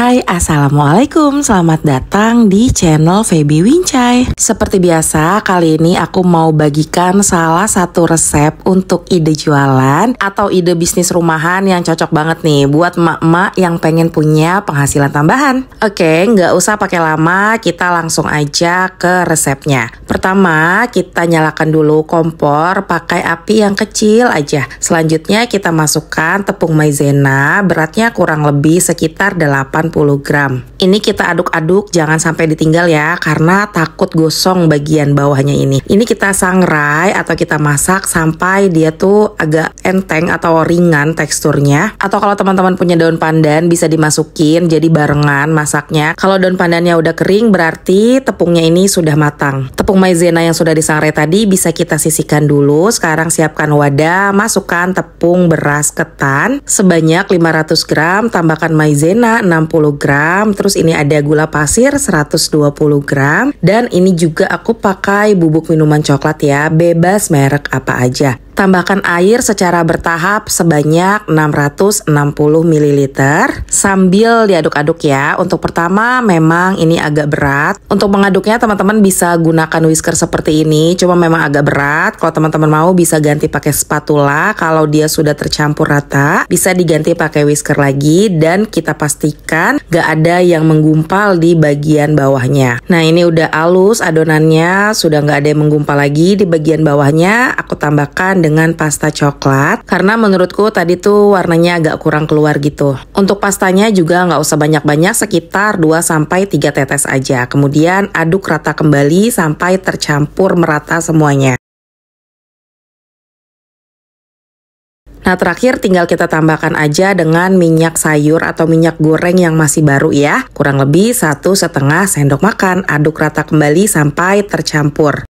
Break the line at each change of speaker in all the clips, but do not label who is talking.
Hai Assalamualaikum, selamat datang di channel Feby Wincai Seperti biasa, kali ini aku mau bagikan salah satu resep untuk ide jualan Atau ide bisnis rumahan yang cocok banget nih buat emak-emak yang pengen punya penghasilan tambahan Oke, nggak usah pakai lama, kita langsung aja ke resepnya Pertama, kita nyalakan dulu kompor pakai api yang kecil aja Selanjutnya kita masukkan tepung maizena, beratnya kurang lebih sekitar 8 80 gram. Ini kita aduk-aduk, jangan sampai ditinggal ya, karena takut gosong bagian bawahnya ini. Ini kita sangrai atau kita masak sampai dia tuh agak enteng atau ringan teksturnya. Atau kalau teman-teman punya daun pandan bisa dimasukin jadi barengan masaknya. Kalau daun pandannya udah kering berarti tepungnya ini sudah matang. Tepung maizena yang sudah disangrai tadi bisa kita sisihkan dulu. Sekarang siapkan wadah, masukkan tepung beras ketan sebanyak 500 gram, tambahkan maizena 60 gram, terus Terus ini ada gula pasir 120 gram dan ini juga aku pakai bubuk minuman coklat ya, bebas merek apa aja. Tambahkan air secara bertahap sebanyak 660 ml sambil diaduk-aduk ya. Untuk pertama memang ini agak berat. Untuk mengaduknya teman-teman bisa gunakan whisker seperti ini, cuma memang agak berat. Kalau teman-teman mau bisa ganti pakai spatula. Kalau dia sudah tercampur rata, bisa diganti pakai whisker lagi dan kita pastikan gak ada yang menggumpal di bagian bawahnya. Nah ini udah halus adonannya, sudah gak ada yang menggumpal lagi di bagian bawahnya. Aku tambahkan dengan dengan pasta coklat karena menurutku tadi tuh warnanya agak kurang keluar gitu. Untuk pastanya juga nggak usah banyak-banyak sekitar 2-3 tetes aja. Kemudian aduk rata kembali sampai tercampur merata semuanya. Nah terakhir tinggal kita tambahkan aja dengan minyak sayur atau minyak goreng yang masih baru ya. Kurang lebih satu setengah sendok makan. Aduk rata kembali sampai tercampur.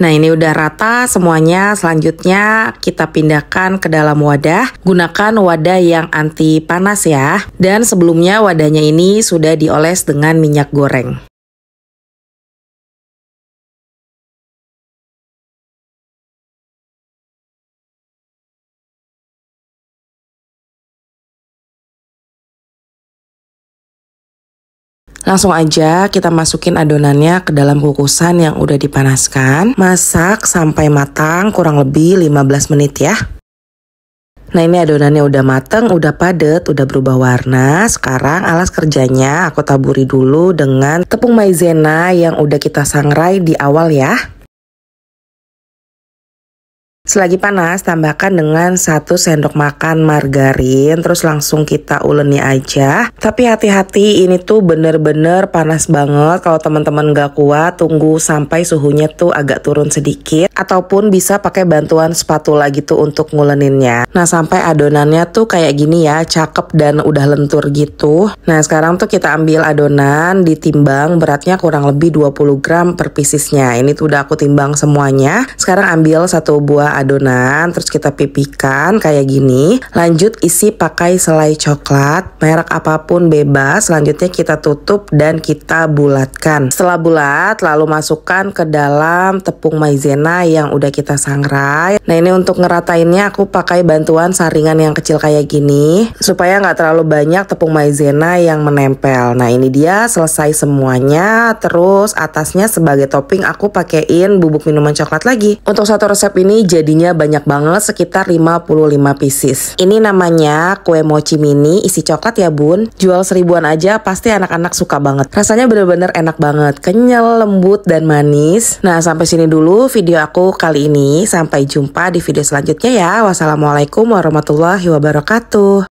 Nah ini udah rata semuanya, selanjutnya kita pindahkan ke dalam wadah. Gunakan wadah yang anti panas ya. Dan sebelumnya wadahnya ini sudah dioles dengan minyak goreng. Langsung aja kita masukin adonannya ke dalam kukusan yang udah dipanaskan. Masak sampai matang kurang lebih 15 menit ya. Nah ini adonannya udah mateng, udah padet, udah berubah warna. Sekarang alas kerjanya aku taburi dulu dengan tepung maizena yang udah kita sangrai di awal ya. Selagi panas, tambahkan dengan 1 sendok makan margarin, terus langsung kita uleni aja. Tapi hati-hati, ini tuh bener-bener panas banget. Kalau teman-teman gak kuat, tunggu sampai suhunya tuh agak turun sedikit. Ataupun bisa pakai bantuan spatula gitu untuk nguleninnya. Nah, sampai adonannya tuh kayak gini ya, cakep dan udah lentur gitu. Nah, sekarang tuh kita ambil adonan, ditimbang beratnya kurang lebih 20 gram per pisisnya. Ini tuh udah aku timbang semuanya. Sekarang ambil satu buah adonan, terus kita pipihkan kayak gini. Lanjut isi pakai selai coklat, merek apapun bebas. Selanjutnya kita tutup dan kita bulatkan. Setelah bulat, lalu masukkan ke dalam tepung maizena yang udah kita sangrai. Nah ini untuk ngeratainnya aku pakai bantuan saringan yang kecil kayak gini, supaya nggak terlalu banyak tepung maizena yang menempel. Nah ini dia selesai semuanya, terus atasnya sebagai topping aku pakein bubuk minuman coklat lagi. Untuk satu resep ini jadi jadinya banyak banget sekitar 55 pieces. Ini namanya kue mochi mini isi coklat ya bun. Jual seribuan aja pasti anak-anak suka banget. Rasanya bener-bener enak banget, kenyal, lembut, dan manis. Nah sampai sini dulu video aku kali ini. Sampai jumpa di video selanjutnya ya. Wassalamualaikum warahmatullahi wabarakatuh.